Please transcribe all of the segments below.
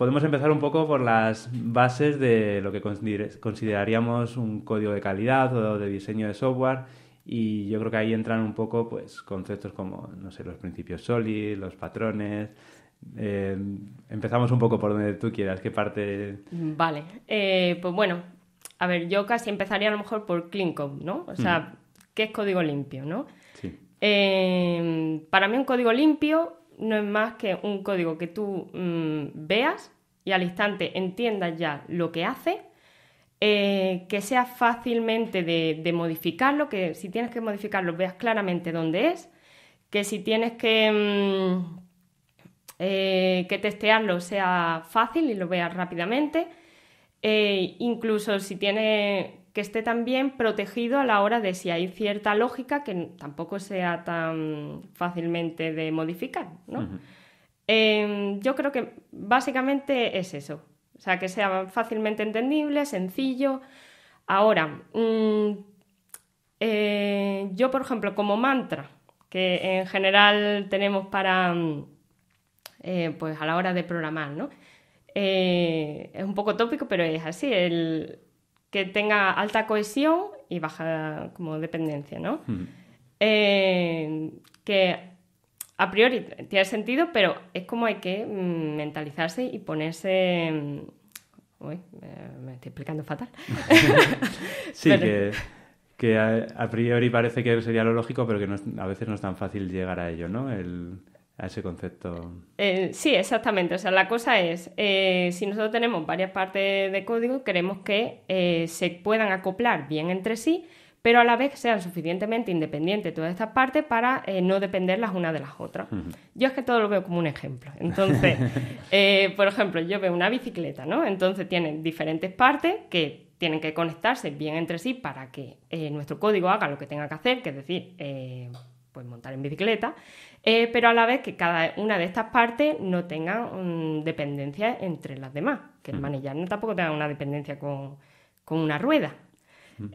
Podemos empezar un poco por las bases de lo que consideraríamos un código de calidad o de diseño de software y yo creo que ahí entran un poco pues conceptos como, no sé, los principios SOLID, los patrones, em, empezamos un poco por donde tú quieras, qué parte. Vale, eh, pues bueno, a ver, yo casi empezaría a lo mejor por Clean Code, ¿no? O sea, mm. ¿qué es código limpio, no? Sí. Em, para mí, un código limpio no es más que un código que tú mm, veas y al instante entiendas ya lo que hace, eh, que sea fácilmente de, modificarlo, que si tienes que modificarlo veas claramente dónde es, que si tienes que, mm, eh, que testearlo sea fácil y lo veas rápidamente. Eh, incluso si tienes que esté también protegido a la hora de si hay cierta lógica que tampoco sea tan fácilmente de modificar, ¿no? Em, yo creo que básicamente es eso. O sea, que sea fácilmente entendible, sencillo. Ahora, mm, eh, yo, por ejemplo, como mantra, que en general tenemos para, mm, eh, pues a la hora de programar, ¿no? Eh, es un poco tópico, pero es así. El, que tenga alta cohesión y baja como dependencia, ¿no? Hmm. Eh, que a priori tiene sentido, pero es como hay que mm, mentalizarse y ponerse... Mm, uy, me estoy explicando fatal. sí, que, a, priori parece que sería lo lógico, pero que a veces no es tan fácil llegar a ello, ¿no? El a ese concepto. Eh, sí, exactamente. O sea, la cosa es, eh, si nosotros tenemos varias partes de código, queremos que eh, se puedan acoplar bien entre sí, pero a la vez sean suficientemente independientes todas estas partes para no depender las unas de las otras. Yo es que todo lo veo como un ejemplo. Entonces, por ejemplo, yo veo una bicicleta, ¿no? Entonces tiene diferentes partes que tienen que conectarse bien entre sí para que nuestro código haga lo que tenga que hacer, que es decir, pues, montar en bicicleta, eh, pero a la vez que cada una de estas partes no tenga mm, dependencia entre las demás, que el manillar no tampoco tenga una dependencia con, una rueda.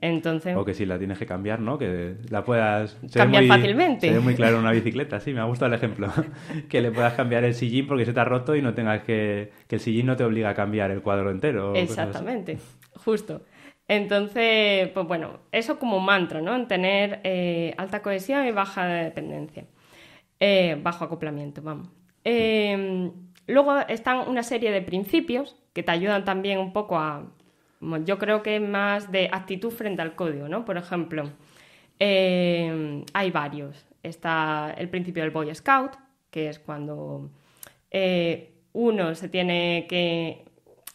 Entonces... O que si la tienes que cambiar, ¿no? Que la puedas... cambiar fácilmente. Se muy claro en una bicicleta, sí, me ha gustado el ejemplo. que le puedas cambiar el sillín porque se te ha roto y no tengas que... Que el sillín no te obliga a cambiar el cuadro entero. Exactamente, justo. Entonces, pues bueno, eso como un mantra, ¿no? En tener eh, alta cohesión y baja dependencia. Eh, bajo acoplamiento, vamos. Em, luego están una serie de principios que te ayudan también un poco a, yo creo que más de actitud frente al código, ¿no? Por ejemplo, em, hay varios. Está el principio del Boy Scout, que es cuando eh, uno se tiene que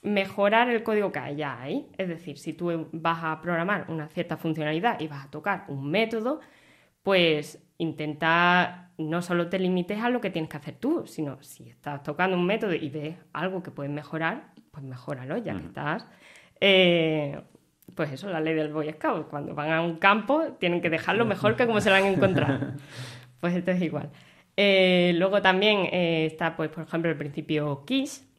mejorar el código que hay ya ahí. Es decir, si tú vas a programar una cierta funcionalidad y vas a tocar un método, pues intenta no solo te limites a lo que tienes que hacer tú, sino si estás tocando un método y ves algo que puedes mejorar, pues mejóralo, ya que estás. Eh, pues eso, la ley del Boy Scout. Cuando van a un campo, tienen que dejarlo mejor que como se lo han encontrado. pues esto es igual. Eh, luego también eh, está, pues, por ejemplo, el principio KISS,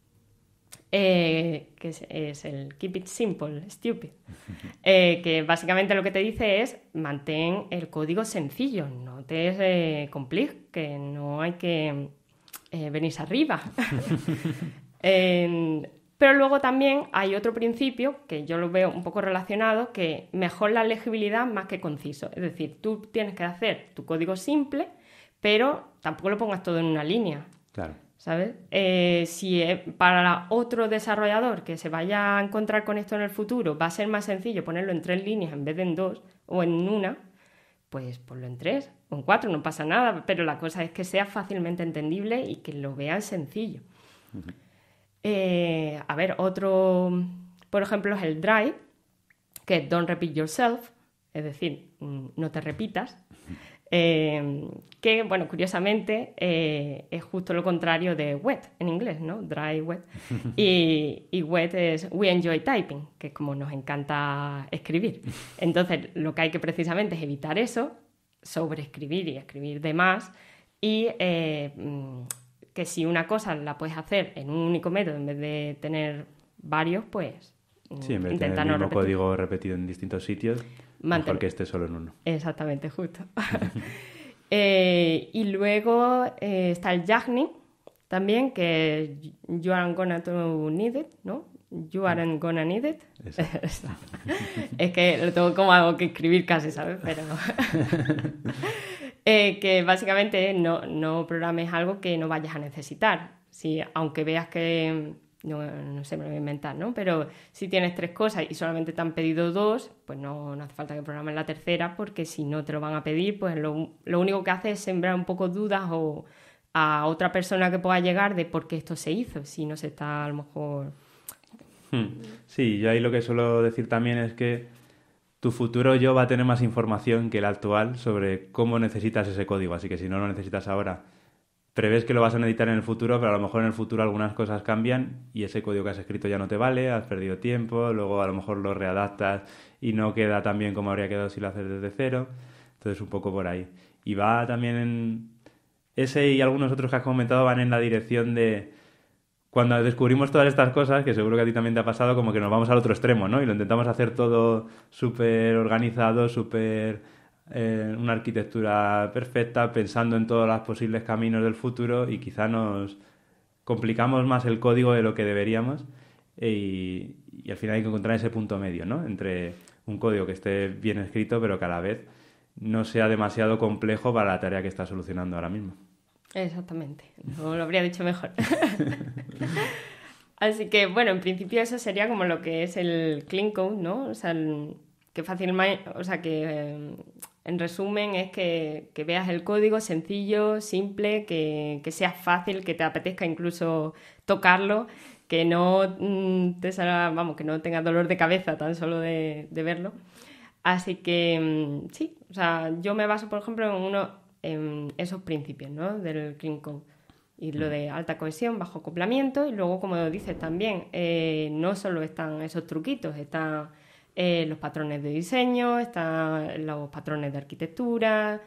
eh, que es, el Keep It Simple, Stupid, eh, que básicamente lo que te dice es mantén el código sencillo, no te es eh, compliques, que no hay que venir arriba. pero luego también hay otro principio que yo lo veo un poco relacionado, que mejor la legibilidad más que conciso. Es decir, tú tienes que hacer tu código simple, pero tampoco lo pongas todo en una línea. Claro. ¿sabes? Eh, si para otro desarrollador que se vaya a encontrar con esto en el futuro va a ser más sencillo ponerlo en tres líneas en vez de en dos o en una, pues ponlo en tres o en cuatro, no pasa nada, pero la cosa es que sea fácilmente entendible y que lo vean sencillo. Eh, a ver, otro, por ejemplo, es el Drive, que es Don't Repeat Yourself, es decir, mm, no te repitas, Em, que, bueno, curiosamente eh, es justo lo contrario de wet en inglés, ¿no? Dry, wet. Y, wet es we enjoy typing, que es como nos encanta escribir. Entonces, lo que hay que precisamente es evitar eso, sobreescribir y escribir de más, y eh, mm, que si una cosa la puedes hacer en un único método en vez de tener varios, pues... intentar. no vez repetido en distintos sitios, porque esté solo en uno. Exactamente, justo. Eh, y luego eh, está el Yagni también, que you aren't gonna to need it, ¿no? You aren't gonna need it. es que lo tengo como algo que escribir casi, ¿sabes? Pero. Eh, que básicamente no, no programes algo que no vayas a necesitar. Si, aunque veas que no, no, sé, me lo voy a inventar, ¿no? Pero si tienes tres cosas y solamente te han pedido dos, pues no, hace falta que programes la tercera, porque si no te lo van a pedir, pues lo, lo, único que hace es sembrar un poco dudas o a otra persona que pueda llegar de por qué esto se hizo, si no se está a lo mejor... Hmm. Sí, yo ahí lo que suelo decir también es que tu futuro yo va a tener más información que el actual sobre cómo necesitas ese código, así que si no lo necesitas ahora prevés que lo vas a necesitar en el futuro, pero a lo mejor en el futuro algunas cosas cambian y ese código que has escrito ya no te vale, has perdido tiempo, luego a lo mejor lo readaptas y no queda tan bien como habría quedado si lo haces desde cero. Entonces, un poco por ahí. Y va también en... Ese y algunos otros que has comentado van en la dirección de... Cuando descubrimos todas estas cosas, que seguro que a ti también te ha pasado, como que nos vamos al otro extremo, ¿no? Y lo intentamos hacer todo súper organizado, súper eh, una arquitectura perfecta, pensando en todos los posibles caminos del futuro y quizá nos complicamos más el código de lo que deberíamos eh, y, al final hay que encontrar ese punto medio, ¿no? Entre un código que esté bien escrito, pero que a la vez no sea demasiado complejo para la tarea que está solucionando ahora mismo. Exactamente, no lo habría dicho mejor. Así que, bueno, en principio eso sería como lo que es el clean code, ¿no? O sea, que fácilmente, o sea, que em, en resumen, es que, veas el código sencillo, simple, que, sea fácil, que te apetezca incluso tocarlo, que no mm, te vamos, que no tengas dolor de cabeza tan solo de, verlo. Así que mm, sí, o sea, yo me baso, por ejemplo, en uno en esos principios, ¿no? Del King Kong. Y lo mm. de alta cohesión, bajo acoplamiento, y luego, como dices también, eh, no solo están esos truquitos, están eh, los patrones de diseño, están los patrones de arquitectura,